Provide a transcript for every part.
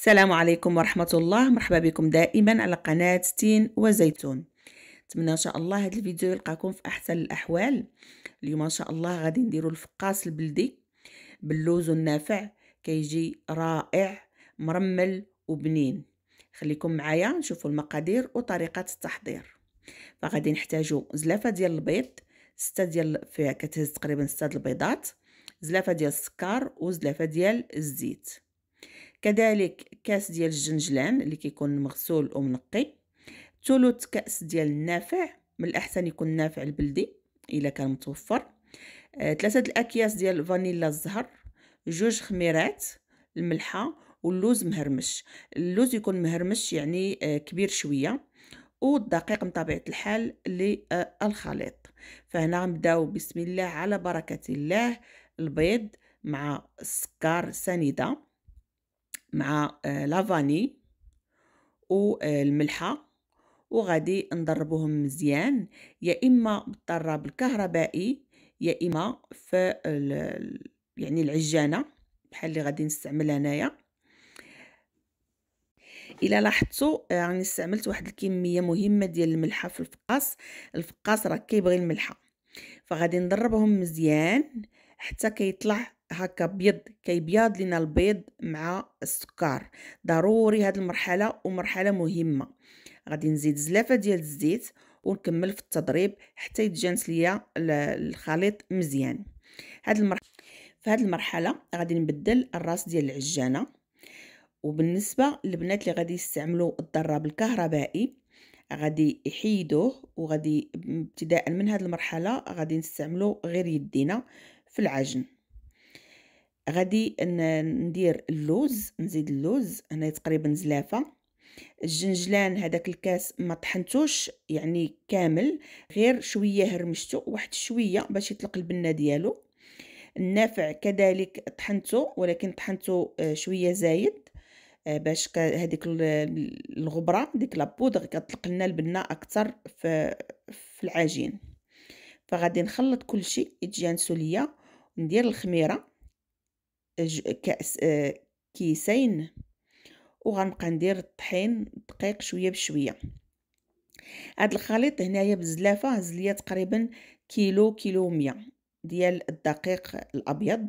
السلام عليكم ورحمة الله مرحبا بكم دائما على قناة تين وزيتون نتمنى ان شاء الله هذا الفيديو يلقاكم في احسن الاحوال اليوم ان شاء الله غادي نديرو الفقاس البلدي باللوز النافع كيجي رائع مرمل وبنين خليكم معايا نشوفوا المقادير وطريقة التحضير فغادي نحتاجو زلافة ديال البيض ستة ديال فيها كتهز تقريبا ستة البيضات زلافة ديال السكر وزلافة ديال الزيت كذلك كاس ديال الجنجلان اللي كيكون مغسول ومنقي ثلث كاس ديال النافع من الاحسن يكون النافع البلدي الا كان متوفر آه، ثلاثه الاكياس ديال الفانيلا الزهر جوج خميرات الملحه واللوز مهرمش اللوز يكون مهرمش يعني آه، كبير شويه والدقيق بطبيعه الحال للخليط آه، فهنا غنبداو بسم الله على بركه الله البيض مع السكر سنيده مع آه، لافاني والملحه آه، وغادي نضربوهم مزيان يا اما بالطراب الكهربائي يا اما في يعني العجانه بحال اللي غادي نستعمل انايا الى لاحظتوا آه، راني يعني استعملت واحد الكميه مهمه ديال الملحه في الفقاس الفقاس راه كيبغي الملحه فغادي نضربهم مزيان حتى كيطلع هكا بيض كيبيض لنا البيض مع السكر ضروري هاد المرحله ومرحله مهمه غادي نزيد زلافه ديال الزيت ونكمل في التضريب حتى يتجانس ليا الخليط مزيان هاد المرحله في هاد المرحله غادي نبدل الراس ديال العجانه وبالنسبه للبنات اللي غادي يستعملوا الضراب الكهربائي غادي يحيدوه وغادي ابتداء من هاد المرحله غادي نستعملو غير يدينا في العجن غادي ندير اللوز نزيد اللوز هنا تقريبا زلافه الجنجلان هذاك الكاس ما طحنتوش يعني كامل غير شويه هرمشته واحد شويه باش يطلق البنه ديالو النافع كذلك طحنته ولكن طحنته آه، شويه زايد آه، باش هذيك الغبره ديك لابودغ كتطلق لنا البنه اكثر في, في العجين فغادي نخلط كل شيء يتجانسوا ليا ندير الخميره كأس آه، كيسين وغنبقى ندير الطحين دقيق شويه بشويه هاد الخليط هنايا بالزلافه هز ليا تقريبا كيلو كيلو مية ديال الدقيق الابيض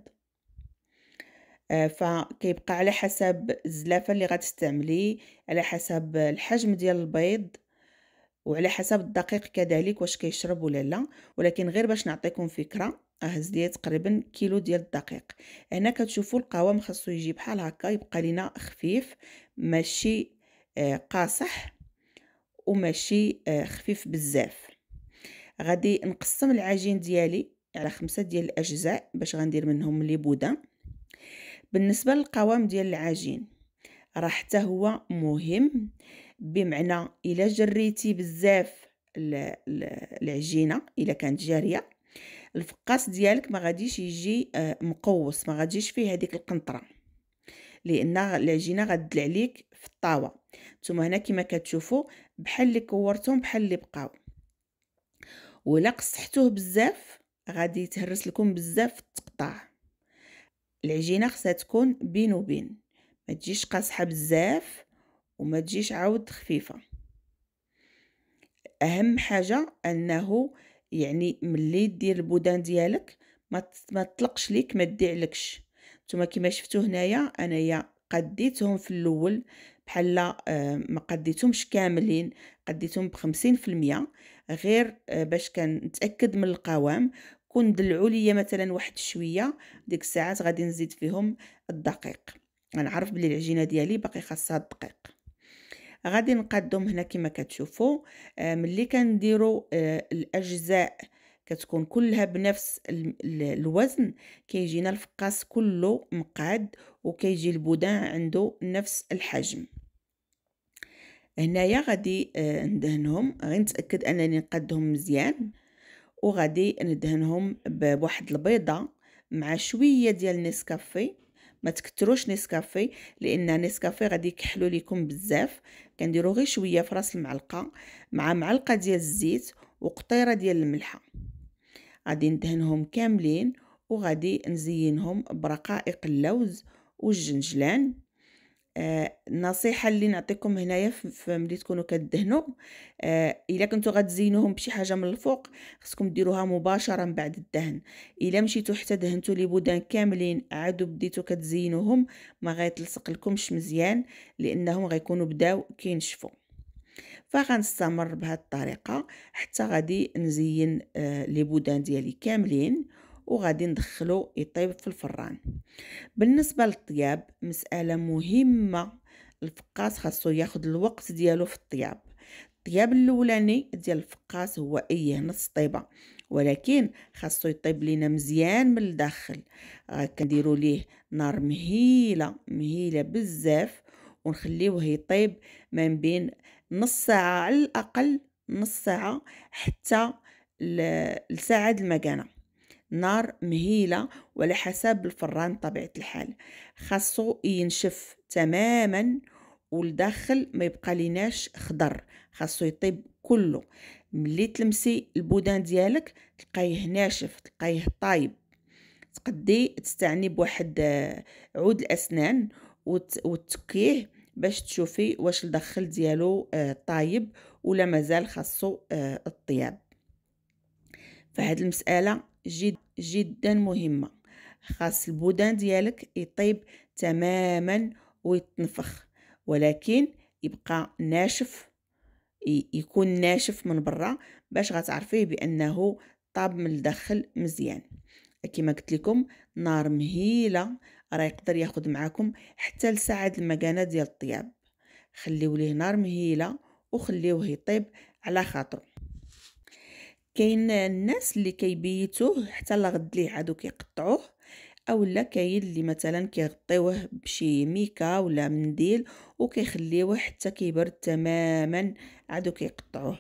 آه، فكيبقى على حسب الزلافه اللي غتستعملي على حسب الحجم ديال البيض وعلى حسب الدقيق كذلك واش كيشرب ولا لا ولكن غير باش نعطيكم فكره اهز ليا تقريبا كيلو ديال الدقيق هنا كتشوفوا القوام خاصو يجي بحال هكا يبقى لينا خفيف ماشي آه، قاصح وماشي آه، خفيف بزاف غادي نقسم العجين ديالي على خمسة ديال الاجزاء باش غندير منهم لي بودا بالنسبه للقوام ديال العجين راه حتى هو مهم بمعنى الا جريتي بزاف العجينه الا كانت جاريه الفقاس ديالك ما غاديش يجي آه، مقوس ما غاديش فيه هذيك القنطره لان العجينه غدل عليك في الطاوه نتوما هنا كما كتشوفوا بحال اللي كورتهم بحال اللي بقاو ولا قصحتوه بزاف غادي يتهرس لكم بزاف في التقطاع العجينه خصها تكون بين وبين ما تجيش قاصحه بزاف وما تجيش عاود خفيفه اهم حاجه انه يعني ملي دير البودان ديالك ما ما تطلقش ليك ما تديعلكش نتوما كما شفتوا هنايا انايا قديتهم في الاول بحال آه، ما قديتهمش كاملين قديتهم بخمسين في المية غير آه، باش كنتاكد من القوام كون دلعوا ليا مثلا واحد شويه ديك الساعات غادي نزيد فيهم الدقيق غنعرف بلي العجينه ديالي باقي خاصها الدقيق غادي نقدم هنا كما كتشوفوا آه، ملي كنديروا آه، الاجزاء كتكون كلها بنفس الوزن كيجينا الفقاس كله مقعد وكيجي البودان عنده نفس الحجم هنايا غادي آه، ندهنهم غير نتاكد انني نقدهم مزيان وغادي ندهنهم بواحد البيضه مع شويه ديال نسكافيه ما تكتروش نسكافي لان نسكافي غادي يكحلوا لكم بزاف كنديروا غير شويه في راس المعلقه مع معلقه ديال الزيت وقطيره ديال الملحه غادي ندهنهم كاملين وغادي نزينهم برقائق اللوز والجنجلان النصيحه آه، اللي نعطيكم هنايا ملي تكونوا كدهنوا آه، الا كنتو غتزينوهم بشي حاجه من الفوق خصكم ديروها مباشره من بعد الدهن الا مشيتو حتى دهنتو لي بودان كاملين عادو بديتو كتزينوهم ما غيتلصق لكمش مزيان لانهم غيكونوا بداو كينشفوا فغنستمر بهذه الطريقه حتى غادي نزين آه، لي بودان ديالي كاملين وغادي ندخلو يطيب في الفران بالنسبه للطياب مساله مهمه الفقاس خاصو ياخد الوقت ديالو في الطياب الطياب الاولاني ديال الفقاس هو ايه نص طيبه ولكن خاصو يطيب لينا مزيان من الداخل آه، كنديروا ليه نار مهيله مهيله بزاف ونخليوه يطيب ما بين نص ساعه على الاقل نص ساعه حتى لساعه المكانه نار مهيلة وعلى حسب الفران طبيعة الحال خاصو ينشف تماما والداخل ما يبقى ليناش خضر خاصو يطيب كله ملي تلمسي البودان ديالك تلقايه ناشف تلقايه طايب تقدي تستعني بواحد آه، عود الاسنان وتكيه باش تشوفي واش الداخل ديالو آه، طايب ولا مازال خاصو آه، الطياب فهاد المساله جد جدا مهمة خاص البودان ديالك يطيب تماما ويتنفخ ولكن يبقى ناشف يكون ناشف من برا باش غتعرفيه بانه طاب من الداخل مزيان كما قلت لكم نار مهيله راه يقدر ياخذ معاكم حتى لساعه المكانه ديال الطياب خليو ليه نار مهيله وخليوه يطيب على خاطره كاين الناس اللي كيبيتوه حتى لغد ليه عادو كيقطعوه اولا كاين اللي مثلا كيغطيوه بشي ميكا ولا منديل وكيخليوه حتى كيبرد تماما عادو كيقطعوه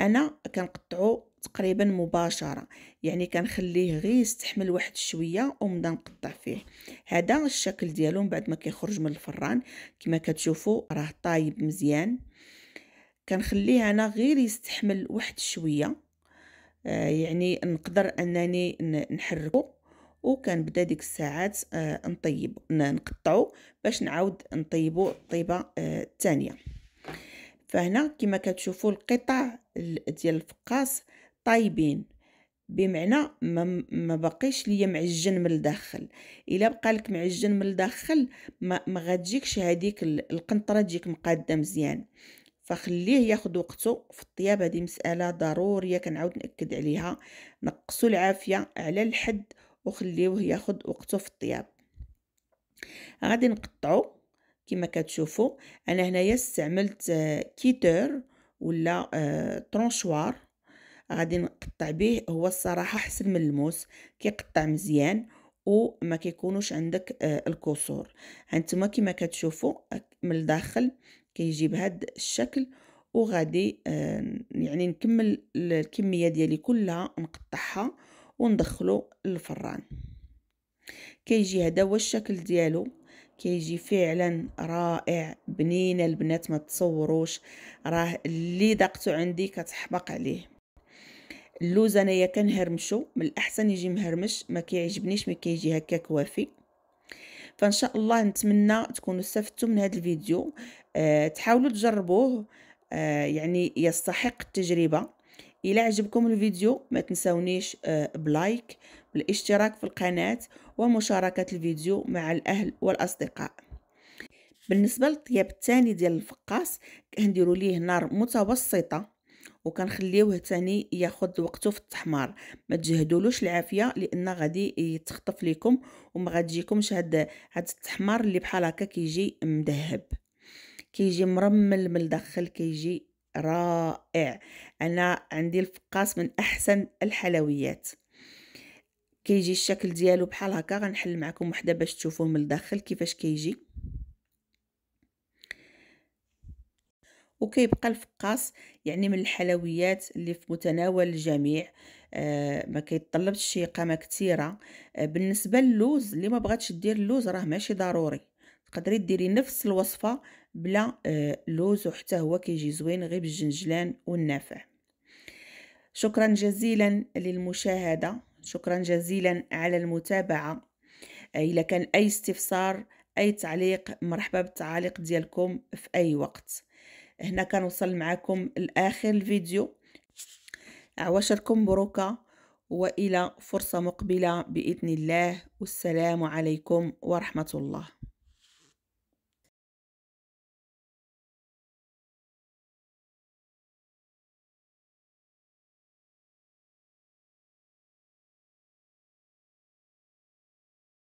انا كنقطعو تقريبا مباشره يعني كنخليه غير يستحمل واحد شويه ونبدا نقطع فيه هذا الشكل ديالو من بعد ما كيخرج من الفران كما كتشوفوا راه طايب مزيان كنخليه انا غير يستحمل واحد شويه آه، يعني نقدر انني نحركو بدا ديك الساعات آه، نطيب نقطعو باش نعاود نطيبو الطيبه الثانيه آه، فهنا كما كتشوفوا القطع ديال الفقاس طايبين بمعنى ما, بقيش ليا معجن من الداخل الا بقى لك معجن من الداخل ما, ما غتجيكش هذيك القنطره تجيك مقاده مزيان فخليه ياخد وقته في الطياب هذه مساله ضروريه كنعاود ناكد عليها نقصوا العافيه على الحد وخليوه ياخد وقته في الطياب غادي نقطعو كما كتشوفوا انا هنايا استعملت آه، كيتور ولا آه، ترونشوار غادي نقطع به هو الصراحه حسن من الموس كيقطع مزيان وما كيكونوش عندك آه، الكسور هانتوما كما كتشوفوا من الداخل كيجي بهاد الشكل وغادي يعني نكمل الكميه ديالي كلها نقطعها وندخلو للفران كيجي هذا هو الشكل ديالو كيجي فعلا رائع بنينه البنات ما تصوروش راه اللي دقته عندي كتحبق عليه اللوز انايا كنهرمشو من الاحسن يجي مهرمش ما كيعجبنيش مي كيجي هكاك وافي فان شاء الله نتمنى تكونوا استفدتوا من هذا الفيديو آه، تحاولوا تجربوه آه، يعني يستحق التجربة إلى عجبكم الفيديو ما تنسونيش آه، بلايك بالاشتراك في القناة ومشاركة الفيديو مع الأهل والأصدقاء بالنسبة للطياب الثاني ديال الفقاس كنديروا ليه نار متوسطة وكنخليوه تاني ياخد وقته في التحمار ما تجهدولوش العافيه لان غادي يتخطف لكم وما غتجيكمش هاد هاد التحمار اللي بحال هكا كيجي مذهب كيجي مرمل من الداخل كيجي رائع انا عندي الفقاس من احسن الحلويات كيجي الشكل ديالو بحال هكا غنحل معكم وحده باش تشوفوه من الداخل كيفاش كيجي وكيبقى الفقاس يعني من الحلويات اللي في متناول الجميع آه ما كيتطلبش شي قامه كثيره آه بالنسبه للوز اللي ما بغاتش دير اللوز راه ماشي ضروري تقدري ديري نفس الوصفه بلا اللوز آه، وحتى هو كيجي زوين غير بالجنجلان والنافع شكرا جزيلا للمشاهده شكرا جزيلا على المتابعه آه، الا كان اي استفسار اي تعليق مرحبا بالتعاليق ديالكم في اي وقت هنا كنوصل معكم لاخر الفيديو عواشركم بروكه والى فرصه مقبله باذن الله والسلام عليكم ورحمه الله